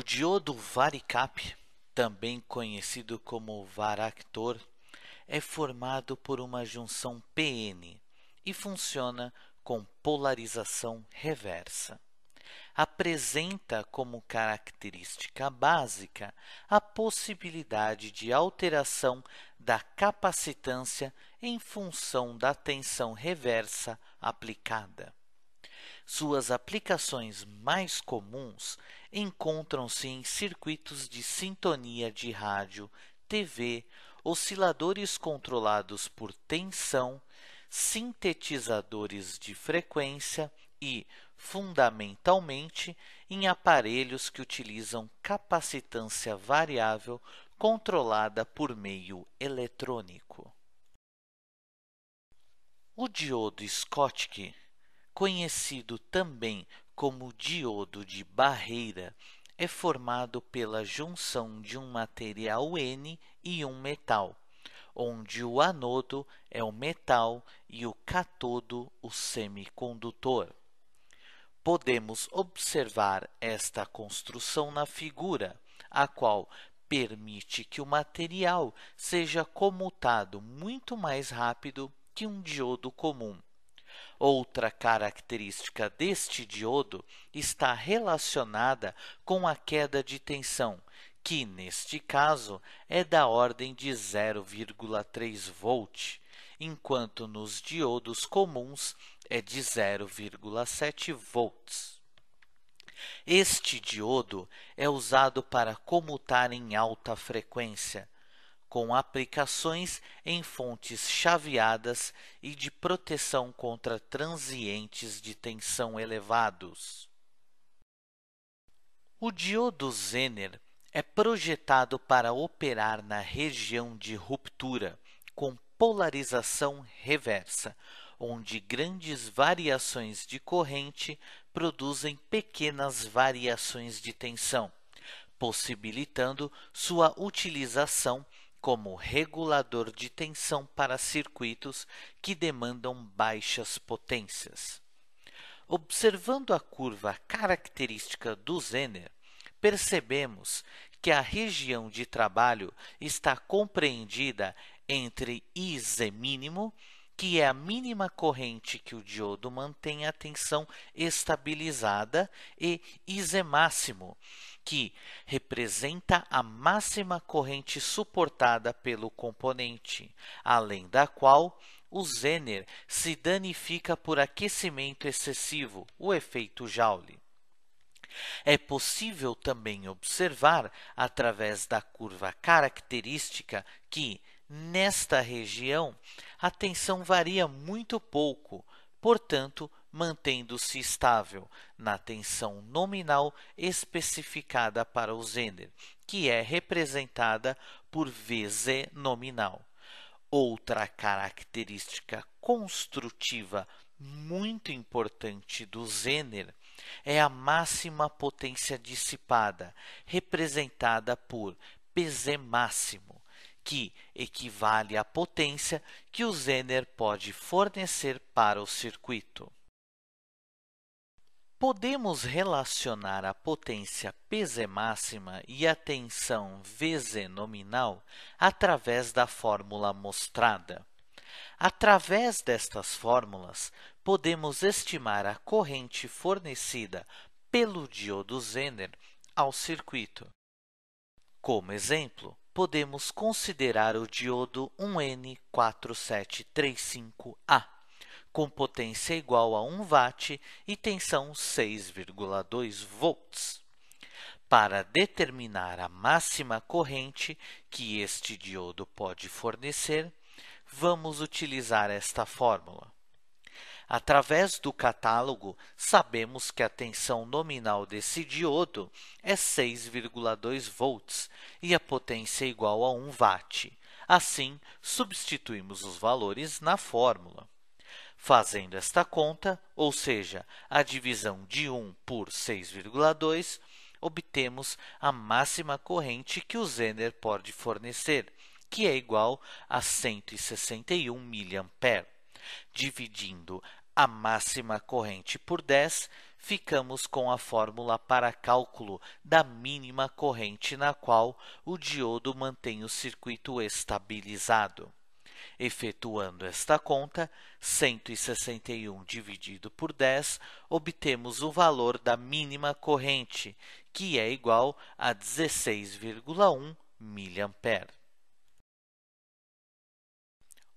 O diodo varicap, também conhecido como varactor, é formado por uma junção PN e funciona com polarização reversa. Apresenta como característica básica a possibilidade de alteração da capacitância em função da tensão reversa aplicada. Suas aplicações mais comuns encontram-se em circuitos de sintonia de rádio, TV, osciladores controlados por tensão, sintetizadores de frequência e, fundamentalmente, em aparelhos que utilizam capacitância variável controlada por meio eletrônico. O diodo Schottky, conhecido também como diodo de barreira, é formado pela junção de um material N e um metal, onde o anodo é o metal e o catodo o semicondutor. Podemos observar esta construção na figura, a qual permite que o material seja comutado muito mais rápido que um diodo comum Outra característica deste diodo está relacionada com a queda de tensão, que neste caso é da ordem de 0,3 volt, enquanto nos diodos comuns é de 0,7 volts. Este diodo é usado para comutar em alta frequência, com aplicações em fontes chaveadas e de proteção contra transientes de tensão elevados. O diodo Zener é projetado para operar na região de ruptura com polarização reversa, onde grandes variações de corrente produzem pequenas variações de tensão, possibilitando sua utilização como regulador de tensão para circuitos que demandam baixas potências. Observando a curva característica do Zener, percebemos que a região de trabalho está compreendida entre IZ mínimo, que é a mínima corrente que o diodo mantém a tensão estabilizada, e IZ máximo, que representa a máxima corrente suportada pelo componente, além da qual o zener se danifica por aquecimento excessivo, o efeito Joule. É possível também observar, através da curva característica, que, nesta região, a tensão varia muito pouco, portanto, mantendo-se estável na tensão nominal especificada para o zener, que é representada por VZ nominal. Outra característica construtiva muito importante do Zener é a máxima potência dissipada, representada por PZ máximo, que equivale à potência que o Zener pode fornecer para o circuito. Podemos relacionar a potência Pz máxima e a tensão Vz nominal através da fórmula mostrada. Através destas fórmulas, podemos estimar a corrente fornecida pelo diodo Zener ao circuito. Como exemplo, podemos considerar o diodo 1N4735A com potência igual a 1 Watt e tensão 6,2 volts. Para determinar a máxima corrente que este diodo pode fornecer, vamos utilizar esta fórmula. Através do catálogo, sabemos que a tensão nominal desse diodo é 6,2 volts e a potência é igual a 1 watt. Assim, substituímos os valores na fórmula. Fazendo esta conta, ou seja, a divisão de 1 por 6,2, obtemos a máxima corrente que o Zener pode fornecer, que é igual a 161 mA. Dividindo a máxima corrente por 10, ficamos com a fórmula para cálculo da mínima corrente na qual o diodo mantém o circuito estabilizado. Efetuando esta conta, 161 dividido por 10, obtemos o valor da mínima corrente, que é igual a 16,1 mA.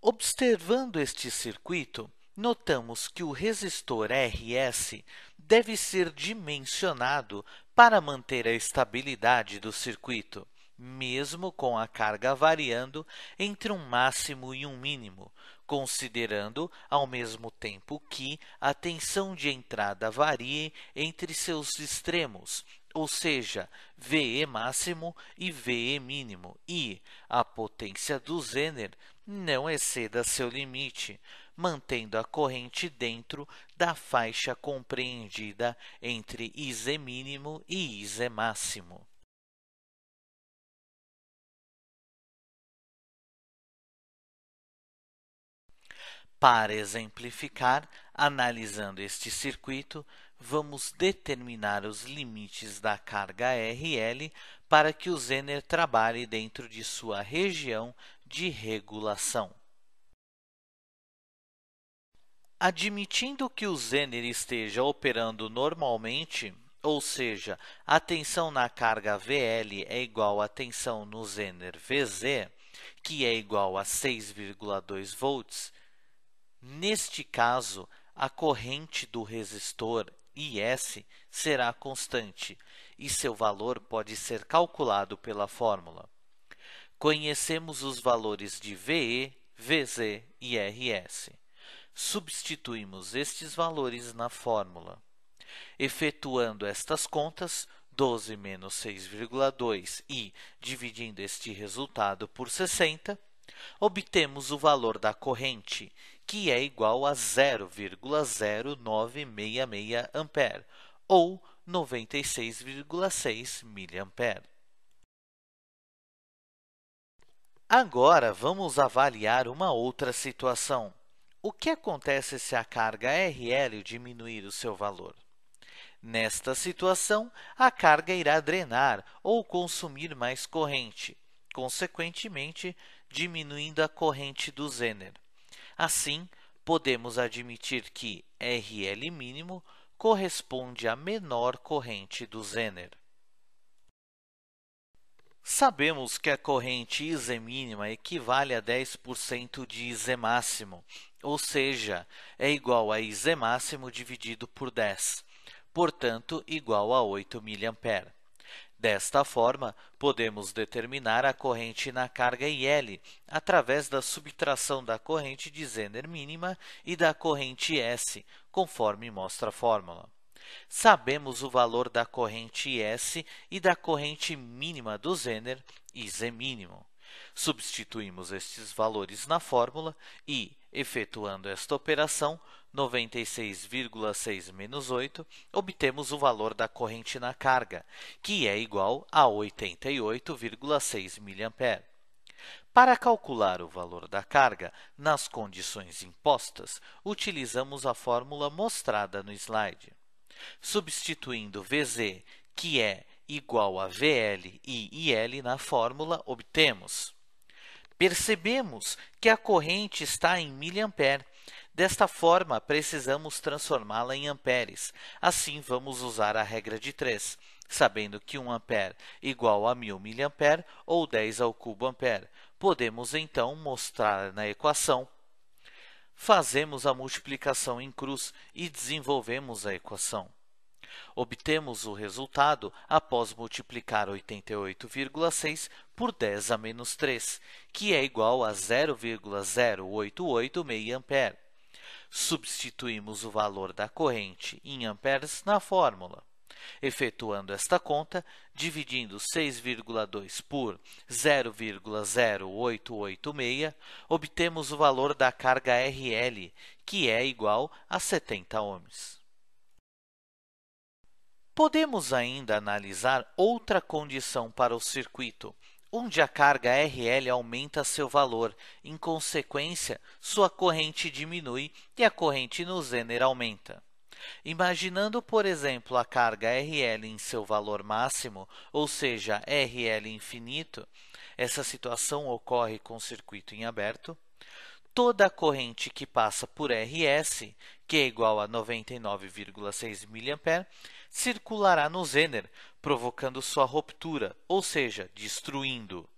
Observando este circuito, notamos que o resistor RS deve ser dimensionado para manter a estabilidade do circuito mesmo com a carga variando entre um máximo e um mínimo, considerando ao mesmo tempo que a tensão de entrada varie entre seus extremos, ou seja, VE máximo e VE mínimo, e a potência do Zener não exceda seu limite, mantendo a corrente dentro da faixa compreendida entre Iz mínimo e Iz máximo. Para exemplificar, analisando este circuito, vamos determinar os limites da carga RL para que o Zener trabalhe dentro de sua região de regulação. Admitindo que o Zener esteja operando normalmente, ou seja, a tensão na carga VL é igual à tensão no Zener VZ, que é igual a 6,2 volts, Neste caso, a corrente do resistor IS será constante e seu valor pode ser calculado pela fórmula. Conhecemos os valores de VE, VZ e RS. Substituímos estes valores na fórmula. Efetuando estas contas, 12 menos 6,2 e dividindo este resultado por 60, obtemos o valor da corrente, que é igual a 0,0966 A, ou 96,6 mA. Agora vamos avaliar uma outra situação. O que acontece se a carga RL diminuir o seu valor? Nesta situação, a carga irá drenar ou consumir mais corrente, consequentemente diminuindo a corrente do zener. Assim, podemos admitir que RL mínimo corresponde à menor corrente do Zener. Sabemos que a corrente Iz mínima equivale a 10% de Iz máximo, ou seja, é igual a Iz máximo dividido por 10, portanto, igual a 8 mA. Desta forma, podemos determinar a corrente na carga IL através da subtração da corrente de Zener mínima e da corrente S, conforme mostra a fórmula. Sabemos o valor da corrente S e da corrente mínima do Zener e Z mínimo. Substituímos estes valores na fórmula e, efetuando esta operação, 96,6 menos 8, obtemos o valor da corrente na carga, que é igual a 88,6 mA. Para calcular o valor da carga, nas condições impostas, utilizamos a fórmula mostrada no slide. Substituindo VZ, que é igual a VL e IL na fórmula, obtemos. Percebemos que a corrente está em miliampere Desta forma, precisamos transformá-la em amperes. Assim, vamos usar a regra de 3, sabendo que 1 ampere igual a 1000 mA ou 10 ao cubo ampere. Podemos, então, mostrar na equação. Fazemos a multiplicação em cruz e desenvolvemos a equação. Obtemos o resultado após multiplicar 88,6 por 10 a menos 3, que é igual a 0,0886 ampere. Substituímos o valor da corrente em amperes na fórmula. Efetuando esta conta, dividindo 6,2 por 0,0886, obtemos o valor da carga RL, que é igual a 70 ohms. Podemos ainda analisar outra condição para o circuito, onde a carga RL aumenta seu valor, em consequência, sua corrente diminui e a corrente no zener aumenta. Imaginando, por exemplo, a carga RL em seu valor máximo, ou seja, RL infinito, essa situação ocorre com o circuito em aberto, toda a corrente que passa por RS, que é igual a 99,6 mA, circulará no zener, provocando sua ruptura, ou seja, destruindo.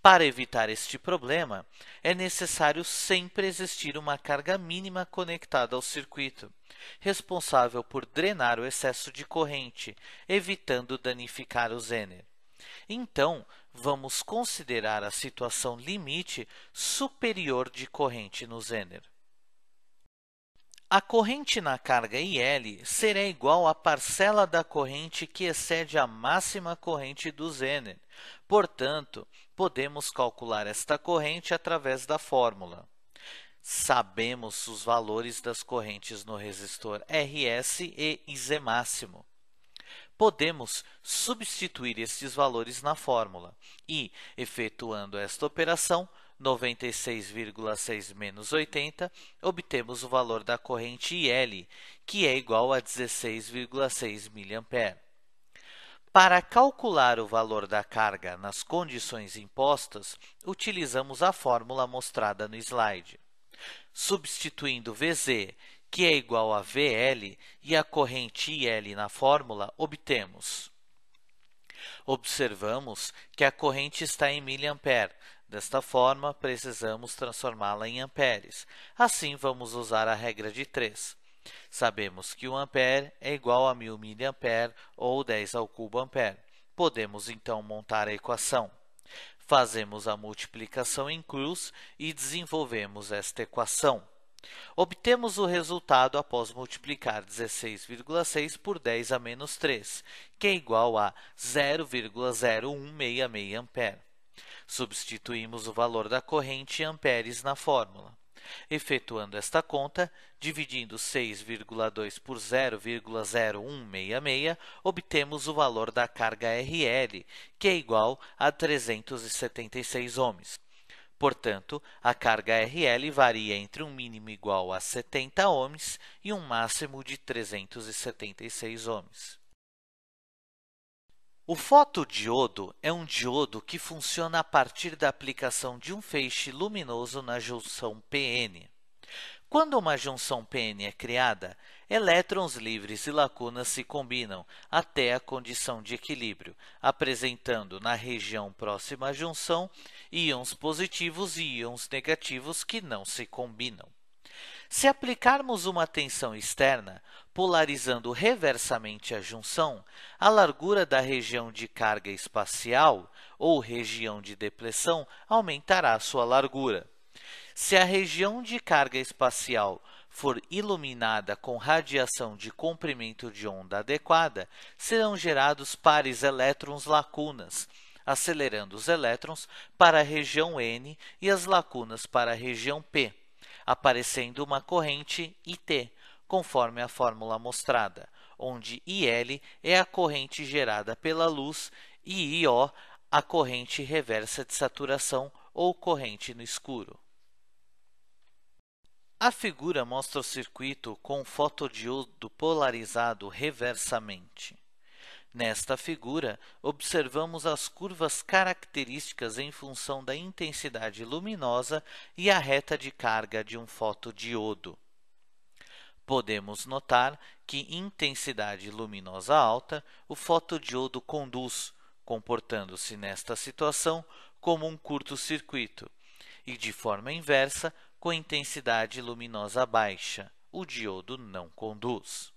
Para evitar este problema, é necessário sempre existir uma carga mínima conectada ao circuito, responsável por drenar o excesso de corrente, evitando danificar o zener. Então, vamos considerar a situação limite superior de corrente no Zener. A corrente na carga IL será igual à parcela da corrente que excede a máxima corrente do Zener. Portanto, podemos calcular esta corrente através da fórmula. Sabemos os valores das correntes no resistor RS e IZ máximo. Podemos substituir estes valores na fórmula e, efetuando esta operação, 96,6 menos 80, obtemos o valor da corrente IL, que é igual a 16,6 mA. Para calcular o valor da carga nas condições impostas, utilizamos a fórmula mostrada no slide. Substituindo VZ, que é igual a VL, e a corrente IL na fórmula, obtemos. Observamos que a corrente está em miliampere, Desta forma, precisamos transformá-la em amperes. Assim, vamos usar a regra de 3. Sabemos que 1 ampere é igual a 1000 mA ou 10 ao cubo ampere. Podemos, então, montar a equação. Fazemos a multiplicação em cruz e desenvolvemos esta equação. Obtemos o resultado após multiplicar 16,6 por 10 a menos 3, que é igual a 0,0166 ampere. Substituímos o valor da corrente em amperes na fórmula. Efetuando esta conta, dividindo 6,2 por 0,0166, obtemos o valor da carga RL, que é igual a 376 ohms. Portanto, a carga RL varia entre um mínimo igual a 70 ohms e um máximo de 376 ohms. O fotodiodo é um diodo que funciona a partir da aplicação de um feixe luminoso na junção PN. Quando uma junção PN é criada, elétrons livres e lacunas se combinam até a condição de equilíbrio, apresentando na região próxima à junção íons positivos e íons negativos que não se combinam. Se aplicarmos uma tensão externa, polarizando reversamente a junção, a largura da região de carga espacial ou região de depressão aumentará sua largura. Se a região de carga espacial for iluminada com radiação de comprimento de onda adequada, serão gerados pares elétrons lacunas, acelerando os elétrons para a região N e as lacunas para a região P, aparecendo uma corrente IT, conforme a fórmula mostrada, onde IL é a corrente gerada pela luz e IO a corrente reversa de saturação ou corrente no escuro. A figura mostra o circuito com um fotodiodo polarizado reversamente. Nesta figura, observamos as curvas características em função da intensidade luminosa e a reta de carga de um fotodiodo. Podemos notar que em intensidade luminosa alta o fotodiodo conduz, comportando-se nesta situação como um curto-circuito, e de forma inversa, com intensidade luminosa baixa, o diodo não conduz.